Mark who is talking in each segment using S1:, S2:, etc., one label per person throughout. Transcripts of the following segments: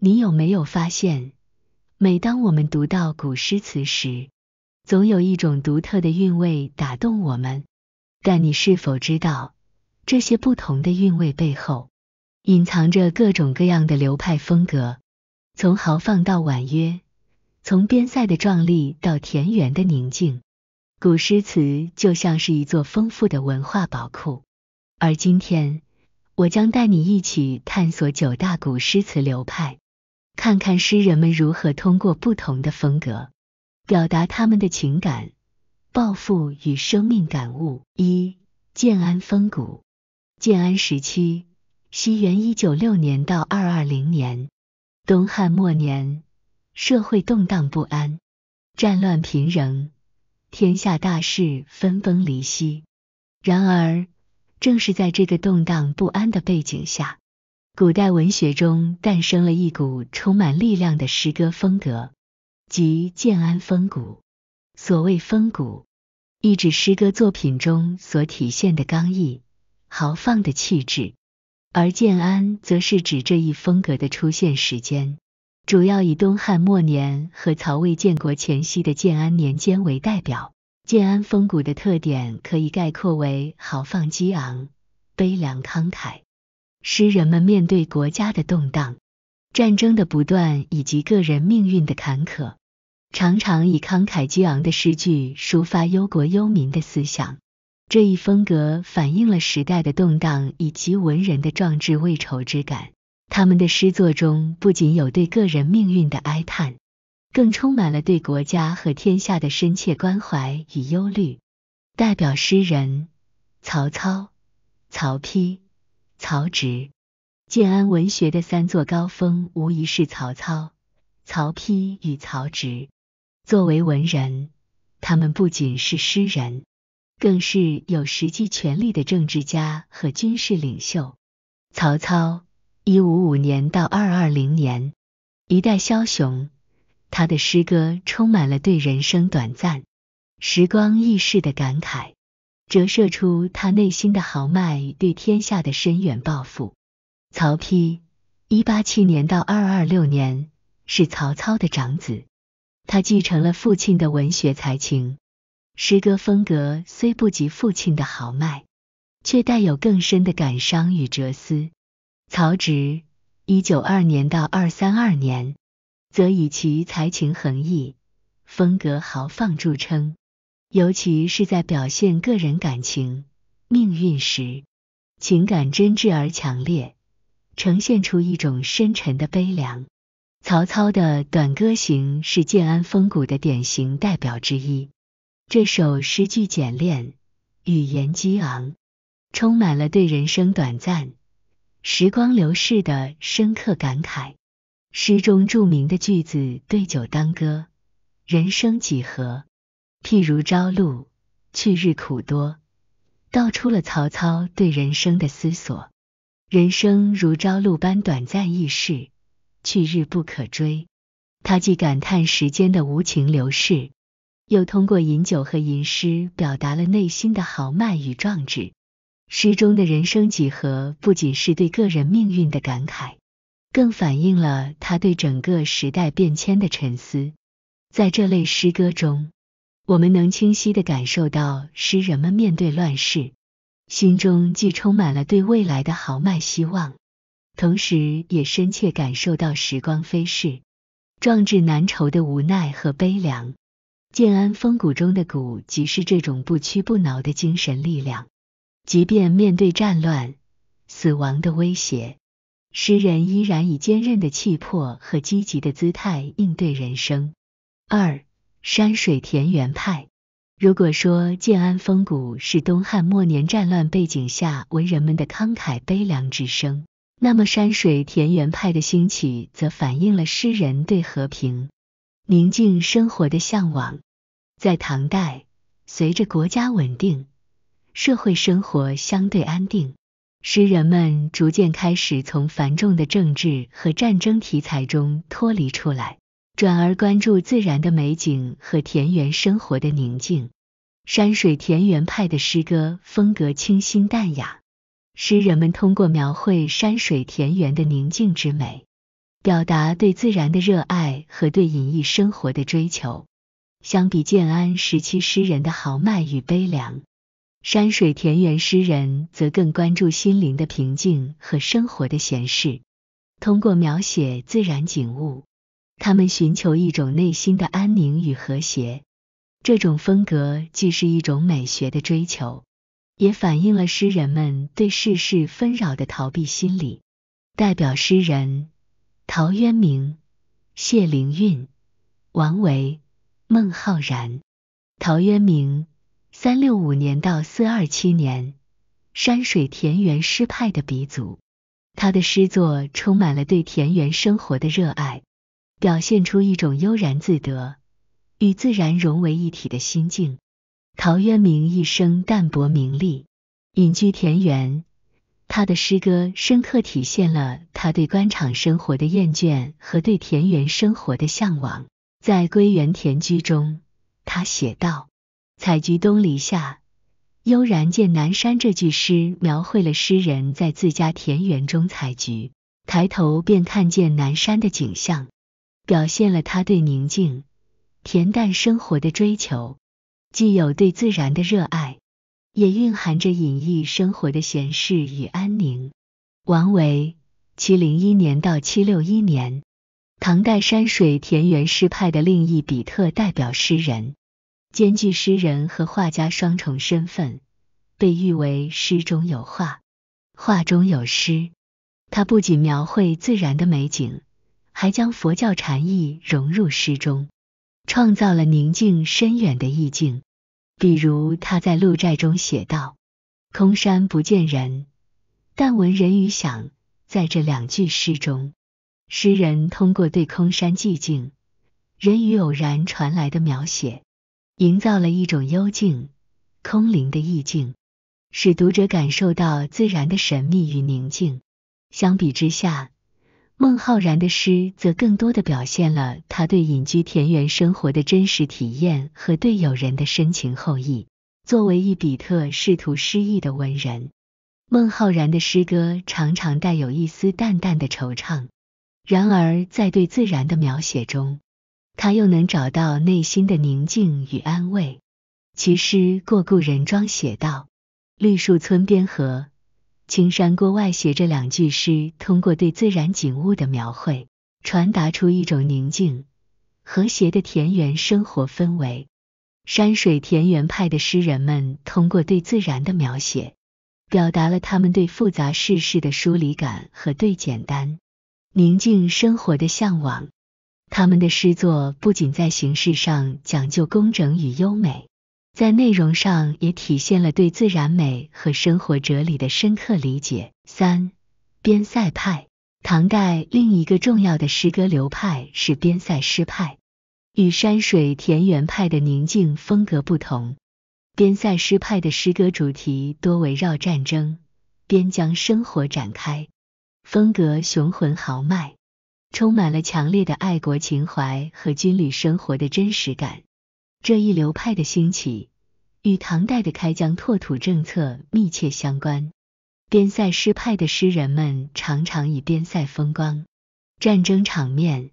S1: 你有没有发现，每当我们读到古诗词时，总有一种独特的韵味打动我们？但你是否知道，这些不同的韵味背后隐藏着各种各样的流派风格？从豪放到婉约，从边塞的壮丽到田园的宁静，古诗词就像是一座丰富的文化宝库。而今天，我将带你一起探索九大古诗词流派。看看诗人们如何通过不同的风格表达他们的情感、抱负与生命感悟。一、建安风骨。建安时期（西元一九六年到二二零年），东汉末年，社会动荡不安，战乱频仍，天下大势分崩离析。然而，正是在这个动荡不安的背景下。古代文学中诞生了一股充满力量的诗歌风格，即建安风骨。所谓风骨，意指诗歌作品中所体现的刚毅、豪放的气质；而建安，则是指这一风格的出现时间，主要以东汉末年和曹魏建国前夕的建安年间为代表。建安风骨的特点可以概括为豪放激昂、悲凉慷慨。诗人们面对国家的动荡、战争的不断以及个人命运的坎坷，常常以慷慨激昂的诗句抒发忧国忧民的思想。这一风格反映了时代的动荡以及文人的壮志未酬之感。他们的诗作中不仅有对个人命运的哀叹，更充满了对国家和天下的深切关怀与忧虑。代表诗人：曹操、曹丕。曹植，建安文学的三座高峰，无疑是曹操、曹丕与曹植。作为文人，他们不仅是诗人，更是有实际权力的政治家和军事领袖。曹操（一五五年到二二零年），一代枭雄。他的诗歌充满了对人生短暂、时光易逝的感慨。折射出他内心的豪迈，对天下的深远抱负。曹丕（一八七年到二二六年）是曹操的长子，他继承了父亲的文学才情，诗歌风格虽不及父亲的豪迈，却带有更深的感伤与哲思。曹植（一九二年到二三二年）则以其才情横溢、风格豪放著称。尤其是在表现个人感情、命运时，情感真挚而强烈，呈现出一种深沉的悲凉。曹操的《短歌行》是建安风骨的典型代表之一。这首诗句简练，语言激昂，充满了对人生短暂、时光流逝的深刻感慨。诗中著名的句子“对酒当歌，人生几何”。譬如朝露，去日苦多，道出了曹操对人生的思索。人生如朝露般短暂易逝，去日不可追。他既感叹时间的无情流逝，又通过饮酒和吟诗，表达了内心的豪迈与壮志。诗中的人生几何，不仅是对个人命运的感慨，更反映了他对整个时代变迁的沉思。在这类诗歌中。我们能清晰的感受到，诗人们面对乱世，心中既充满了对未来的豪迈希望，同时也深切感受到时光飞逝、壮志难酬的无奈和悲凉。建安风骨中的“骨”，即是这种不屈不挠的精神力量。即便面对战乱、死亡的威胁，诗人依然以坚韧的气魄和积极的姿态应对人生。二。山水田园派，如果说建安风骨是东汉末年战乱背景下文人们的慷慨悲凉之声，那么山水田园派的兴起，则反映了诗人对和平、宁静生活的向往。在唐代，随着国家稳定，社会生活相对安定，诗人们逐渐开始从繁重的政治和战争题材中脱离出来。转而关注自然的美景和田园生活的宁静，山水田园派的诗歌风格清新淡雅。诗人们通过描绘山水田园的宁静之美，表达对自然的热爱和对隐逸生活的追求。相比建安时期诗人的豪迈与悲凉，山水田园诗人则更关注心灵的平静和生活的闲适，通过描写自然景物。他们寻求一种内心的安宁与和谐，这种风格既是一种美学的追求，也反映了诗人们对世事纷扰的逃避心理。代表诗人：陶渊明、谢灵运、王维、孟浩然。陶渊明（三六五年到四二七年），山水田园诗派的鼻祖，他的诗作充满了对田园生活的热爱。表现出一种悠然自得、与自然融为一体的心境。陶渊明一生淡泊名利，隐居田园，他的诗歌深刻体现了他对官场生活的厌倦和对田园生活的向往。在《归园田居》中，他写道：“采菊东篱下，悠然见南山。”这句诗描绘了诗人在自家田园中采菊，抬头便看见南山的景象。表现了他对宁静、恬淡生活的追求，既有对自然的热爱，也蕴含着隐逸生活的闲适与安宁。王维（七零一年到七六一年），唐代山水田园诗派的另一比特代表诗人，兼具诗人和画家双重身份，被誉为“诗中有画，画中有诗”。他不仅描绘自然的美景。还将佛教禅意融入诗中，创造了宁静深远的意境。比如他在《鹿寨》中写道：“空山不见人，但闻人语响。”在这两句诗中，诗人通过对空山寂静、人与偶然传来的描写，营造了一种幽静、空灵的意境，使读者感受到自然的神秘与宁静。相比之下，孟浩然的诗则更多的表现了他对隐居田园生活的真实体验和对友人的深情厚谊。作为一比特仕途失意的文人，孟浩然的诗歌常常带有一丝淡淡的惆怅。然而，在对自然的描写中，他又能找到内心的宁静与安慰。其诗《过故人庄》写道：“绿树村边合。”青山郭外斜这两句诗，通过对自然景物的描绘，传达出一种宁静、和谐的田园生活氛围。山水田园派的诗人们，通过对自然的描写，表达了他们对复杂世事的疏离感和对简单、宁静生活的向往。他们的诗作不仅在形式上讲究工整与优美。在内容上也体现了对自然美和生活哲理的深刻理解。三、边塞派，唐代另一个重要的诗歌流派是边塞诗派。与山水田园派的宁静风格不同，边塞诗派的诗歌主题多围绕战争、边疆生活展开，风格雄浑豪迈，充满了强烈的爱国情怀和军旅生活的真实感。这一流派的兴起。与唐代的开疆拓土政策密切相关，边塞诗派的诗人们常常以边塞风光、战争场面、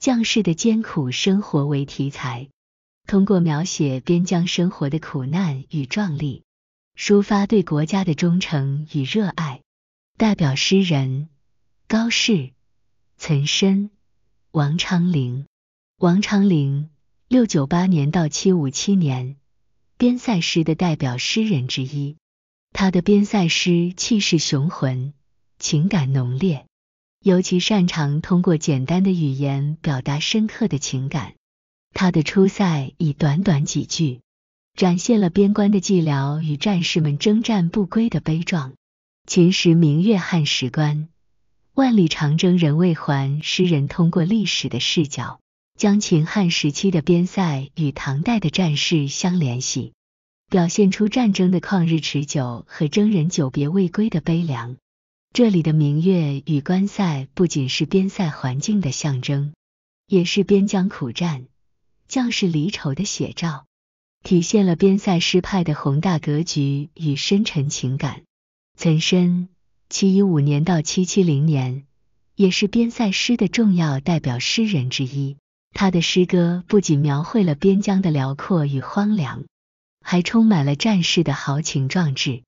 S1: 将士的艰苦生活为题材，通过描写边疆生活的苦难与壮丽，抒发对国家的忠诚与热爱。代表诗人高适、岑参、王昌龄。王昌龄（六九八年到七五七年）。边塞诗的代表诗人之一，他的边塞诗气势雄浑，情感浓烈，尤其擅长通过简单的语言表达深刻的情感。他的《出塞》以短短几句，展现了边关的寂寥与战士们征战不归的悲壮。秦时明月汉时关，万里长征人未还。诗人通过历史的视角。将秦汉时期的边塞与唐代的战事相联系，表现出战争的旷日持久和征人久别未归的悲凉。这里的明月与关塞不仅是边塞环境的象征，也是边疆苦战、将士离愁的写照，体现了边塞诗派的宏大格局与深沉情感。岑参（七一五年到七七零年）也是边塞诗的重要代表诗人之一。他的诗歌不仅描绘了边疆的辽阔与荒凉，还充满了战士的豪情壮志。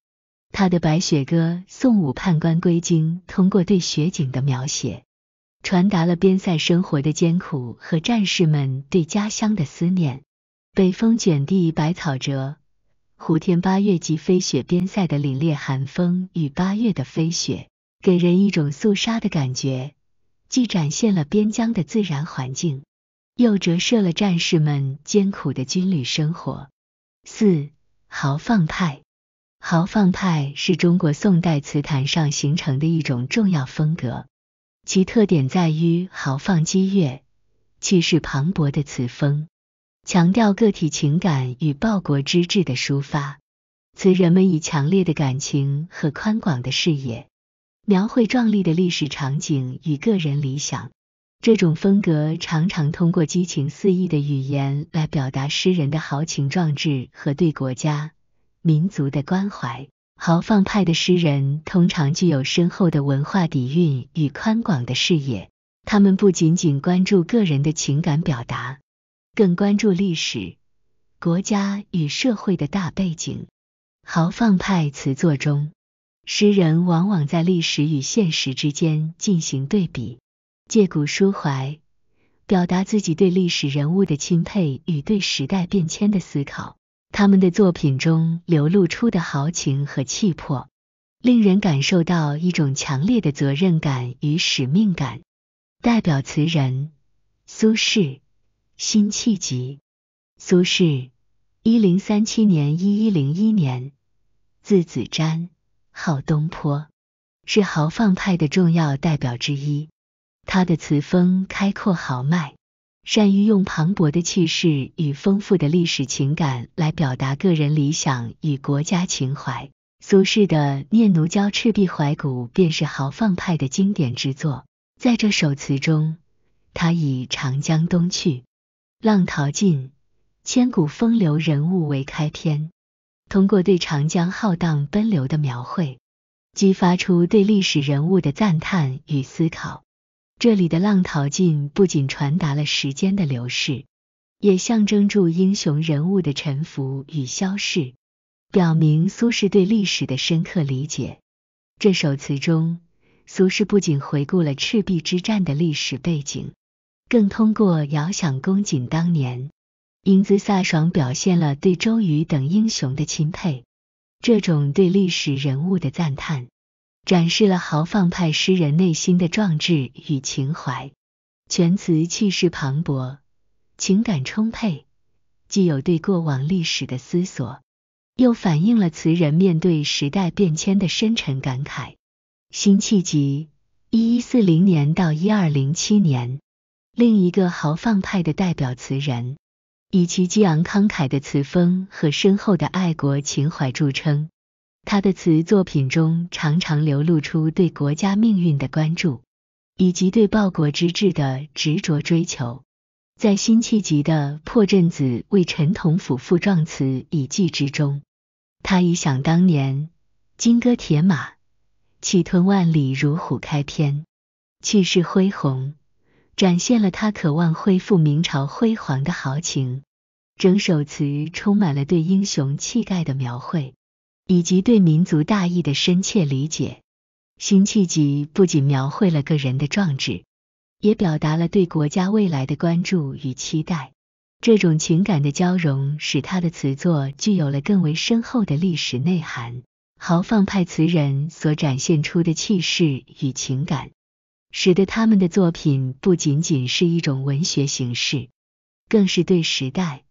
S1: 他的《白雪歌送武判官归京》通过对雪景的描写，传达了边塞生活的艰苦和战士们对家乡的思念。北风卷地白草折，胡天八月即飞雪。边塞的凛冽寒风与八月的飞雪，给人一种肃杀的感觉，既展现了边疆的自然环境。又折射了战士们艰苦的军旅生活。四、豪放派。豪放派是中国宋代词坛上形成的一种重要风格，其特点在于豪放激越、气势磅礴的词风，强调个体情感与报国之志的抒发。词人们以强烈的感情和宽广的视野，描绘壮丽的历史场景与个人理想。这种风格常常通过激情四溢的语言来表达诗人的豪情壮志和对国家、民族的关怀。豪放派的诗人通常具有深厚的文化底蕴与宽广的视野，他们不仅仅关注个人的情感表达，更关注历史、国家与社会的大背景。豪放派词作中，诗人往往在历史与现实之间进行对比。借古抒怀，表达自己对历史人物的钦佩与对时代变迁的思考。他们的作品中流露出的豪情和气魄，令人感受到一种强烈的责任感与使命感。代表词人苏轼、辛弃疾。苏轼（一零三七年一一零一年），字子瞻，号东坡，是豪放派的重要代表之一。他的词风开阔豪迈，善于用磅礴的气势与丰富的历史情感来表达个人理想与国家情怀。苏轼的《念奴娇·赤壁怀古》便是豪放派的经典之作。在这首词中，他以“长江东去，浪淘尽，千古风流人物”为开篇，通过对长江浩荡奔流的描绘，激发出对历史人物的赞叹与思考。这里的浪淘尽不仅传达了时间的流逝，也象征着英雄人物的沉浮与消逝，表明苏轼对历史的深刻理解。这首词中，苏轼不仅回顾了赤壁之战的历史背景，更通过遥想公瑾当年，英姿飒爽，表现了对周瑜等英雄的钦佩。这种对历史人物的赞叹。展示了豪放派诗人内心的壮志与情怀，全词气势磅礴，情感充沛，既有对过往历史的思索，又反映了词人面对时代变迁的深沉感慨。辛弃疾 （1140 年到1207年），另一个豪放派的代表词人，以其激昂慷慨的词风和深厚的爱国情怀著称。他的词作品中常常流露出对国家命运的关注，以及对报国之志的执着追求。在辛弃疾的《破阵子为陈同甫赋壮词以寄》之中，他以“想当年，金戈铁马，气吞万里如虎”开篇，气势恢宏，展现了他渴望恢复明朝辉煌的豪情。整首词充满了对英雄气概的描绘。以及对民族大义的深切理解，辛弃疾不仅描绘了个人的壮志，也表达了对国家未来的关注与期待。这种情感的交融，使他的词作具有了更为深厚的历史内涵。豪放派词人所展现出的气势与情感，使得他们的作品不仅仅是一种文学形式，更是对时代、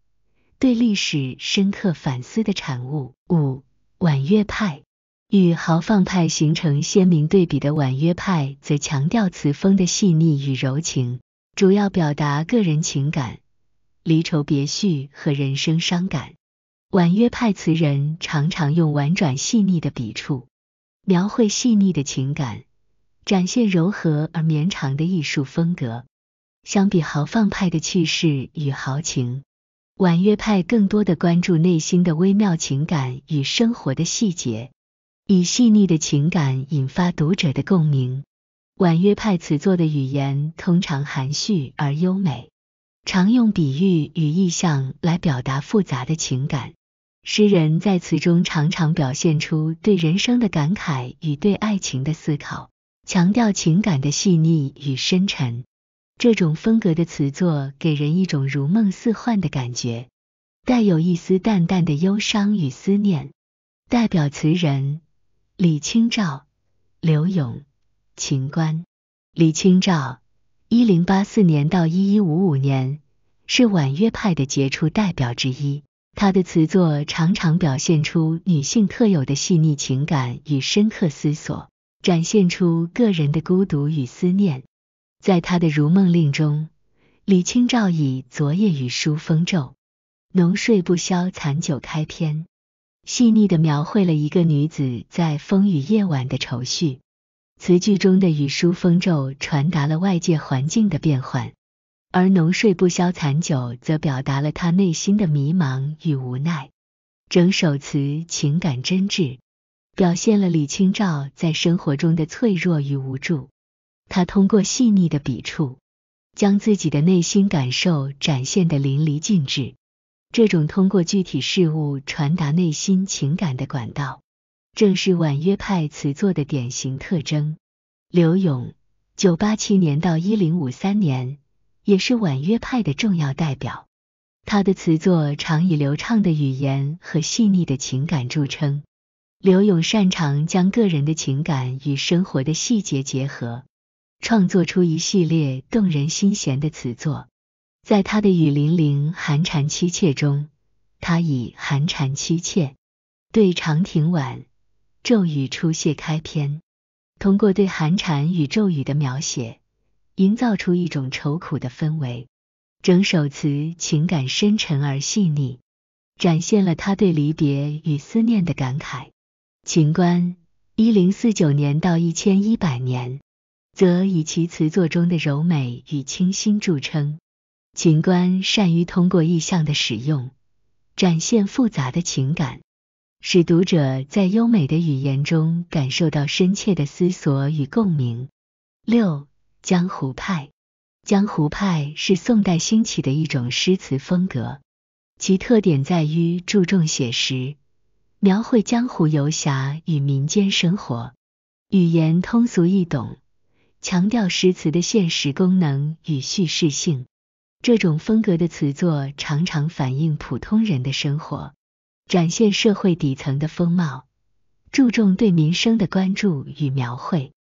S1: 对历史深刻反思的产物。五。婉约派与豪放派形成鲜明对比的婉约派，则强调词风的细腻与柔情，主要表达个人情感、离愁别绪和人生伤感。婉约派词人常常用婉转细腻的笔触，描绘细腻的情感，展现柔和而绵长的艺术风格。相比豪放派的气势与豪情。婉约派更多的关注内心的微妙情感与生活的细节，以细腻的情感引发读者的共鸣。婉约派词作的语言通常含蓄而优美，常用比喻与意象来表达复杂的情感。诗人在词中常常表现出对人生的感慨与对爱情的思考，强调情感的细腻与深沉。这种风格的词作给人一种如梦似幻的感觉，带有一丝淡淡的忧伤与思念。代表词人李清照、柳永、秦观。李清照 （1084 年到 -1155 年）是婉约派的杰出代表之一，他的词作常常表现出女性特有的细腻情感与深刻思索，展现出个人的孤独与思念。在他的《如梦令》中，李清照以“昨夜雨疏风骤，浓睡不消残酒”开篇，细腻的描绘了一个女子在风雨夜晚的愁绪。词句中的“雨疏风骤”传达了外界环境的变幻，而“浓睡不消残酒”则表达了她内心的迷茫与无奈。整首词情感真挚，表现了李清照在生活中的脆弱与无助。他通过细腻的笔触，将自己的内心感受展现的淋漓尽致。这种通过具体事物传达内心情感的管道，正是婉约派词作的典型特征。柳永（九八七年到一零五三年）也是婉约派的重要代表。他的词作常以流畅的语言和细腻的情感著称。柳永擅长将个人的情感与生活的细节结合。创作出一系列动人心弦的词作。在他的《雨霖铃·寒蝉凄切》中，他以“寒蝉凄切，对长亭晚，骤雨初歇”开篇，通过对寒蝉与骤雨的描写，营造出一种愁苦的氛围。整首词情感深沉而细腻，展现了他对离别与思念的感慨。秦观（一零四九年到一千一百年）。则以其词作中的柔美与清新著称。秦观善于通过意象的使用，展现复杂的情感，使读者在优美的语言中感受到深切的思索与共鸣。六、江湖派。江湖派是宋代兴起的一种诗词风格，其特点在于注重写实，描绘江湖游侠与民间生活，语言通俗易懂。强调诗词的现实功能与叙事性，这种风格的词作常常反映普通人的生活，展现社会底层的风貌，注重对民生的关注与描绘。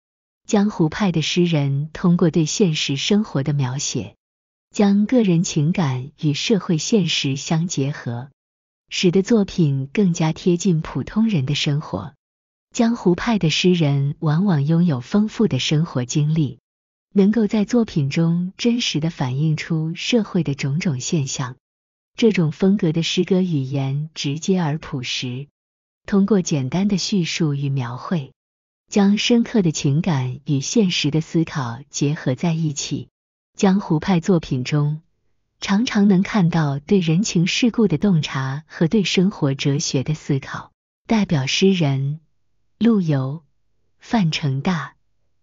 S1: 江湖派的诗人通过对现实生活的描写，将个人情感与社会现实相结合，使得作品更加贴近普通人的生活。江湖派的诗人往往拥有丰富的生活经历，能够在作品中真实的反映出社会的种种现象。这种风格的诗歌语言直接而朴实，通过简单的叙述与描绘，将深刻的情感与现实的思考结合在一起。江湖派作品中，常常能看到对人情世故的洞察和对生活哲学的思考。代表诗人。陆游、范成大、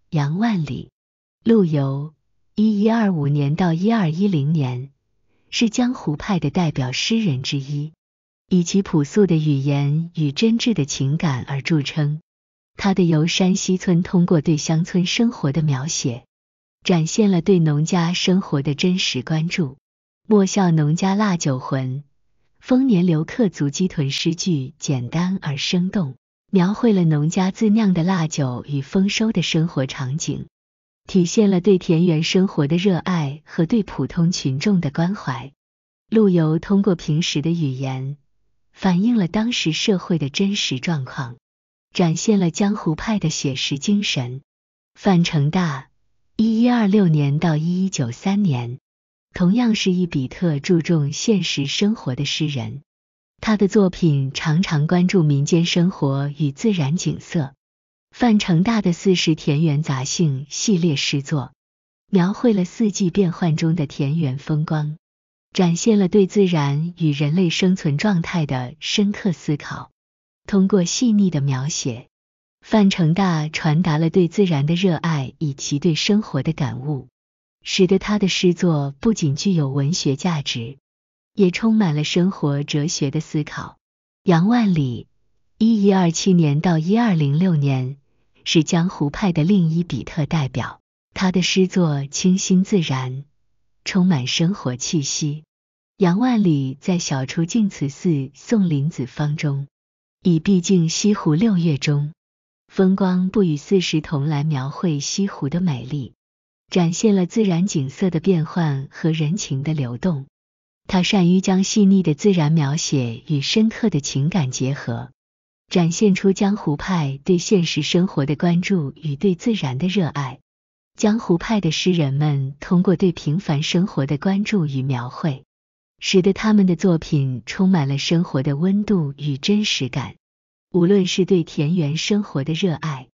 S1: 杨万里。陆游（一一二五年到一二一零年）是江湖派的代表诗人之一，以其朴素的语言与真挚的情感而著称。他的《游山西村》通过对乡村生活的描写，展现了对农家生活的真实关注。莫笑农家腊酒浑，丰年留客足鸡豚。诗句简单而生动。描绘了农家自酿的腊酒与丰收的生活场景，体现了对田园生活的热爱和对普通群众的关怀。陆游通过平时的语言，反映了当时社会的真实状况，展现了江湖派的写实精神。范成大（一一二六年到一一九三年），同样是一比特注重现实生活的诗人。他的作品常常关注民间生活与自然景色。范成大的《四时田园杂兴》系列诗作，描绘了四季变换中的田园风光，展现了对自然与人类生存状态的深刻思考。通过细腻的描写，范成大传达了对自然的热爱以及对生活的感悟，使得他的诗作不仅具有文学价值。也充满了生活哲学的思考。杨万里一一二七年到一二零六年）是江湖派的另一比特代表，他的诗作清新自然，充满生活气息。杨万里在《晓出净慈寺送林子方》中，以“毕竟西湖六月中，风光不与四时同”来描绘西湖的美丽，展现了自然景色的变幻和人情的流动。他善于将细腻的自然描写与深刻的情感结合，展现出江湖派对现实生活的关注与对自然的热爱。江湖派的诗人们通过对平凡生活的关注与描绘，使得他们的作品充满了生活的温度与真实感。无论是对田园生活的热爱，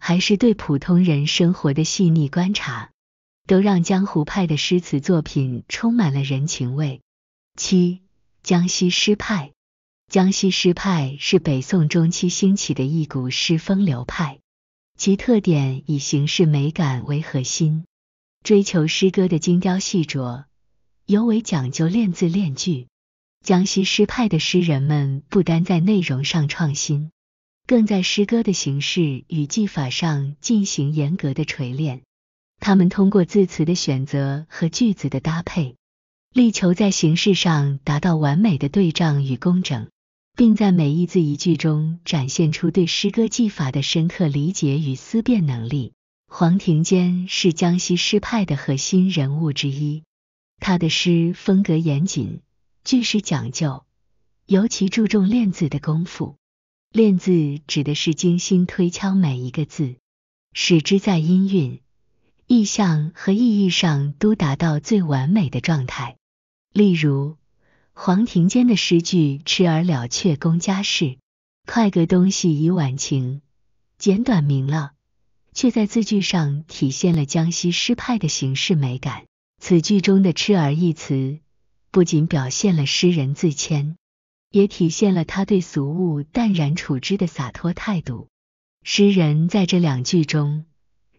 S1: 还是对普通人生活的细腻观察，都让江湖派的诗词作品充满了人情味。七、江西诗派。江西诗派是北宋中期兴起的一股诗风流派，其特点以形式美感为核心，追求诗歌的精雕细琢，尤为讲究练字练句。江西诗派的诗人们不单在内容上创新，更在诗歌的形式与技法上进行严格的锤炼。他们通过字词的选择和句子的搭配。力求在形式上达到完美的对仗与工整，并在每一字一句中展现出对诗歌技法的深刻理解与思辨能力。黄庭坚是江西诗派的核心人物之一，他的诗风格严谨，句式讲究，尤其注重练字的功夫。练字指的是精心推敲每一个字，使之在音韵、意象和意义上都达到最完美的状态。例如黄庭坚的诗句“痴儿了却公家事，快个东西已晚晴”，简短明了，却在字句上体现了江西诗派的形式美感。此句中的“痴儿”一词，不仅表现了诗人自谦，也体现了他对俗物淡然处之的洒脱态度。诗人在这两句中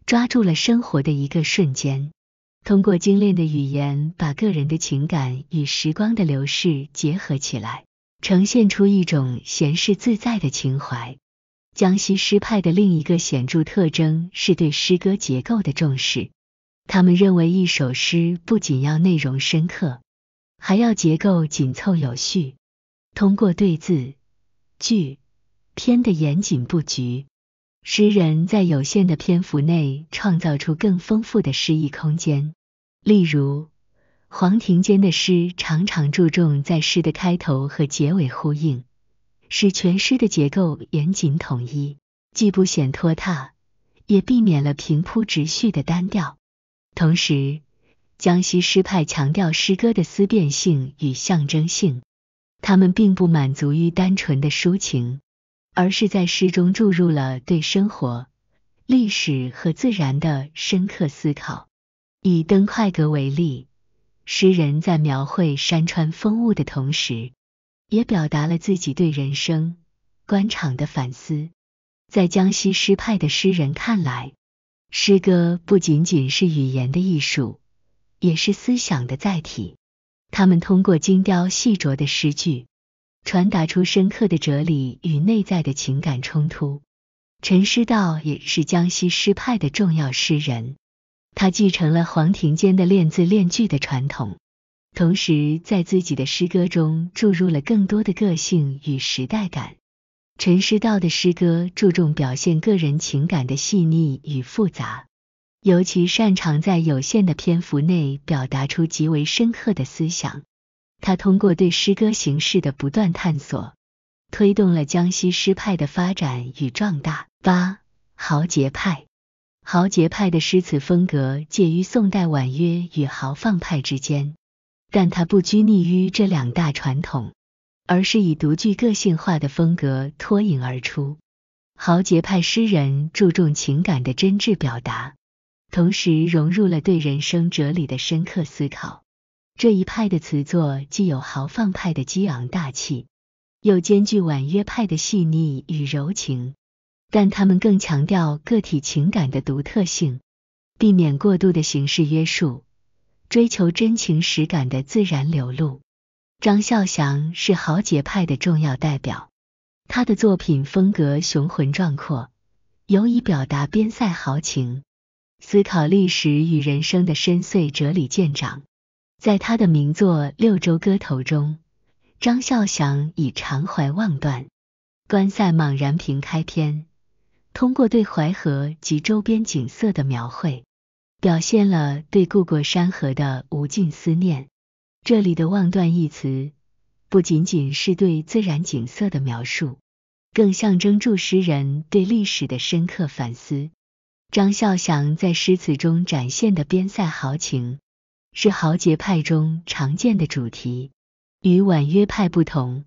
S1: 抓住了生活的一个瞬间。通过精炼的语言，把个人的情感与时光的流逝结合起来，呈现出一种闲适自在的情怀。江西诗派的另一个显著特征是对诗歌结构的重视。他们认为，一首诗不仅要内容深刻，还要结构紧凑有序。通过对字、句、篇的严谨布局。诗人在有限的篇幅内创造出更丰富的诗意空间。例如，黄庭坚的诗常常注重在诗的开头和结尾呼应，使全诗的结构严谨统一，既不显拖沓，也避免了平铺直叙的单调。同时，江西诗派强调诗歌的思辨性与象征性，他们并不满足于单纯的抒情。而是在诗中注入了对生活、历史和自然的深刻思考。以《登快阁》为例，诗人在描绘山川风物的同时，也表达了自己对人生、官场的反思。在江西诗派的诗人看来，诗歌不仅仅是语言的艺术，也是思想的载体。他们通过精雕细琢的诗句。传达出深刻的哲理与内在的情感冲突。陈师道也是江西诗派的重要诗人，他继承了黄庭坚的练字练句的传统，同时在自己的诗歌中注入了更多的个性与时代感。陈师道的诗歌注重表现个人情感的细腻与复杂，尤其擅长在有限的篇幅内表达出极为深刻的思想。他通过对诗歌形式的不断探索，推动了江西诗派的发展与壮大。八豪杰派，豪杰派的诗词风格介于宋代婉约与豪放派之间，但他不拘泥于这两大传统，而是以独具个性化的风格脱颖而出。豪杰派诗人注重情感的真挚表达，同时融入了对人生哲理的深刻思考。这一派的词作既有豪放派的激昂大气，又兼具婉约派的细腻与柔情，但他们更强调个体情感的独特性，避免过度的形式约束，追求真情实感的自然流露。张孝祥是豪杰派的重要代表，他的作品风格雄浑壮阔，尤以表达边塞豪情、思考历史与人生的深邃哲理见长。在他的名作《六州歌头》中，张孝祥以“长怀望断，观塞莽然平”开篇，通过对淮河及周边景色的描绘，表现了对故国山河的无尽思念。这里的“望断”一词，不仅仅是对自然景色的描述，更象征住诗人对历史的深刻反思。张孝祥在诗词中展现的边塞豪情。是豪杰派中常见的主题。与婉约派不同，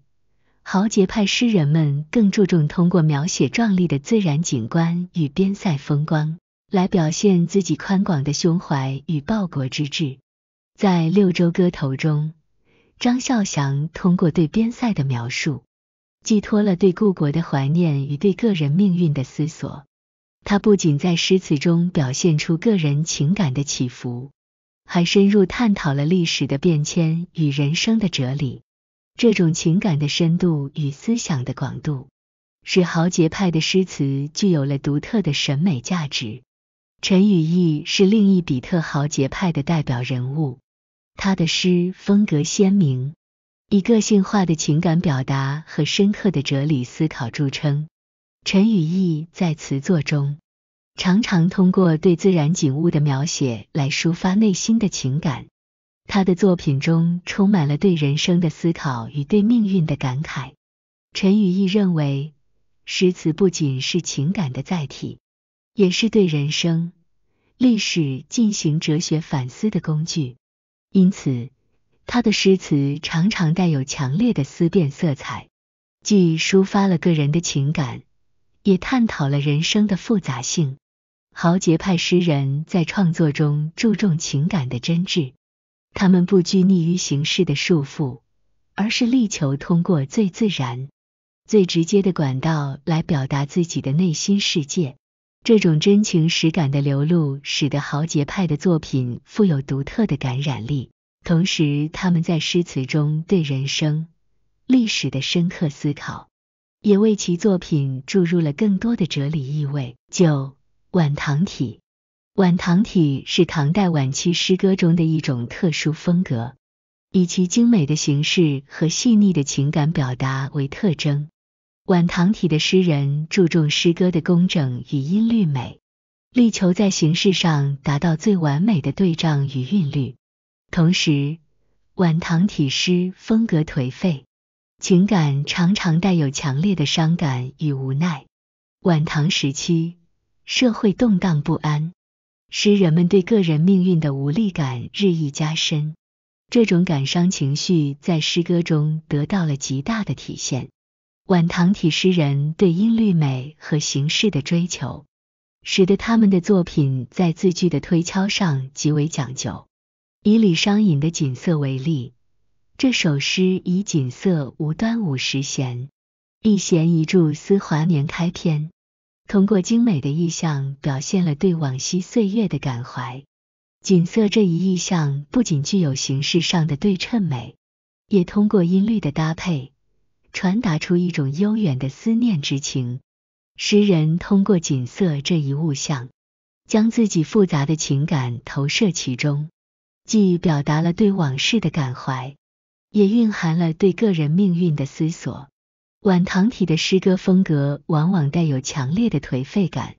S1: 豪杰派诗人们更注重通过描写壮丽的自然景观与边塞风光，来表现自己宽广的胸怀与报国之志。在《六州歌头》中，张孝祥通过对边塞的描述，寄托了对故国的怀念与对个人命运的思索。他不仅在诗词中表现出个人情感的起伏。还深入探讨了历史的变迁与人生的哲理，这种情感的深度与思想的广度，使豪杰派的诗词具有了独特的审美价值。陈与义是另一比特豪杰派的代表人物，他的诗风格鲜明，以个性化的情感表达和深刻的哲理思考著称。陈与义在词作中。常常通过对自然景物的描写来抒发内心的情感，他的作品中充满了对人生的思考与对命运的感慨。陈羽义认为，诗词不仅是情感的载体，也是对人生、历史进行哲学反思的工具。因此，他的诗词常常带有强烈的思辨色彩，既抒发了个人的情感，也探讨了人生的复杂性。豪杰派诗人在创作中注重情感的真挚，他们不拘泥于形式的束缚，而是力求通过最自然、最直接的管道来表达自己的内心世界。这种真情实感的流露，使得豪杰派的作品富有独特的感染力。同时，他们在诗词中对人生、历史的深刻思考，也为其作品注入了更多的哲理意味。九晚唐体，晚唐体是唐代晚期诗歌中的一种特殊风格，以其精美的形式和细腻的情感表达为特征。晚唐体的诗人注重诗歌的工整与音律美，力求在形式上达到最完美的对仗与韵律。同时，晚唐体诗风格颓废，情感常常带有强烈的伤感与无奈。晚唐时期。社会动荡不安，使人们对个人命运的无力感日益加深。这种感伤情绪在诗歌中得到了极大的体现。晚唐体诗人对音律美和形式的追求，使得他们的作品在字句的推敲上极为讲究。以李商隐的《锦瑟》为例，这首诗以“锦瑟无端五十弦，一弦一柱思华年”开篇。通过精美的意象，表现了对往昔岁月的感怀。锦瑟这一意象不仅具有形式上的对称美，也通过音律的搭配，传达出一种悠远的思念之情。诗人通过锦瑟这一物象，将自己复杂的情感投射其中，既表达了对往事的感怀，也蕴含了对个人命运的思索。晚唐体的诗歌风格往往带有强烈的颓废感，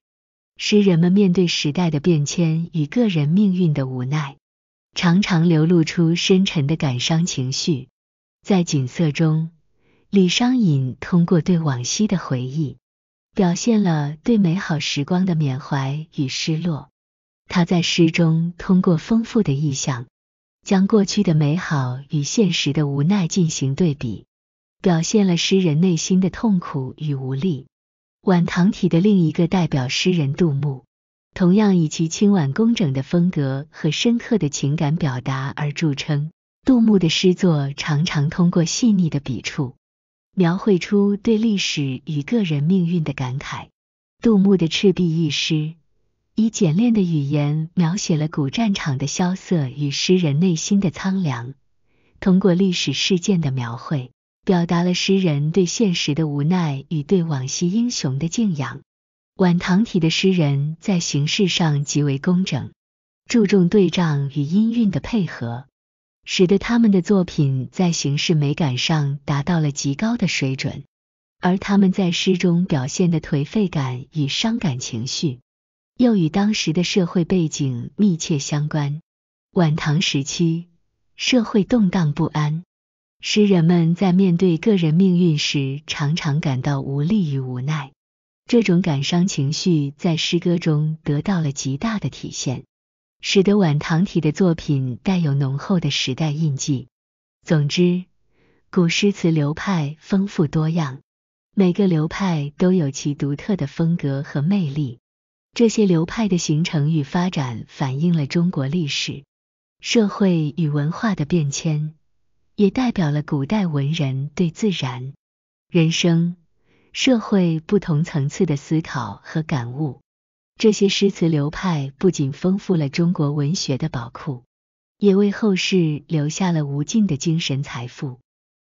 S1: 诗人们面对时代的变迁与个人命运的无奈，常常流露出深沉的感伤情绪。在《锦瑟》中，李商隐通过对往昔的回忆，表现了对美好时光的缅怀与失落。他在诗中通过丰富的意象，将过去的美好与现实的无奈进行对比。表现了诗人内心的痛苦与无力。晚唐体的另一个代表诗人杜牧，同样以其清婉工整的风格和深刻的情感表达而著称。杜牧的诗作常常通过细腻的笔触，描绘出对历史与个人命运的感慨。杜牧的《赤壁》一诗，以简练的语言描写了古战场的萧瑟与诗人内心的苍凉，通过历史事件的描绘。表达了诗人对现实的无奈与对往昔英雄的敬仰。晚唐体的诗人在形式上极为工整，注重对仗与音韵的配合，使得他们的作品在形式美感上达到了极高的水准。而他们在诗中表现的颓废感与伤感情绪，又与当时的社会背景密切相关。晚唐时期，社会动荡不安。诗人们在面对个人命运时，常常感到无力与无奈。这种感伤情绪在诗歌中得到了极大的体现，使得晚唐体的作品带有浓厚的时代印记。总之，古诗词流派丰富多样，每个流派都有其独特的风格和魅力。这些流派的形成与发展，反映了中国历史、社会与文化的变迁。也代表了古代文人对自然、人生、社会不同层次的思考和感悟。这些诗词流派不仅丰富了中国文学的宝库，也为后世留下了无尽的精神财富。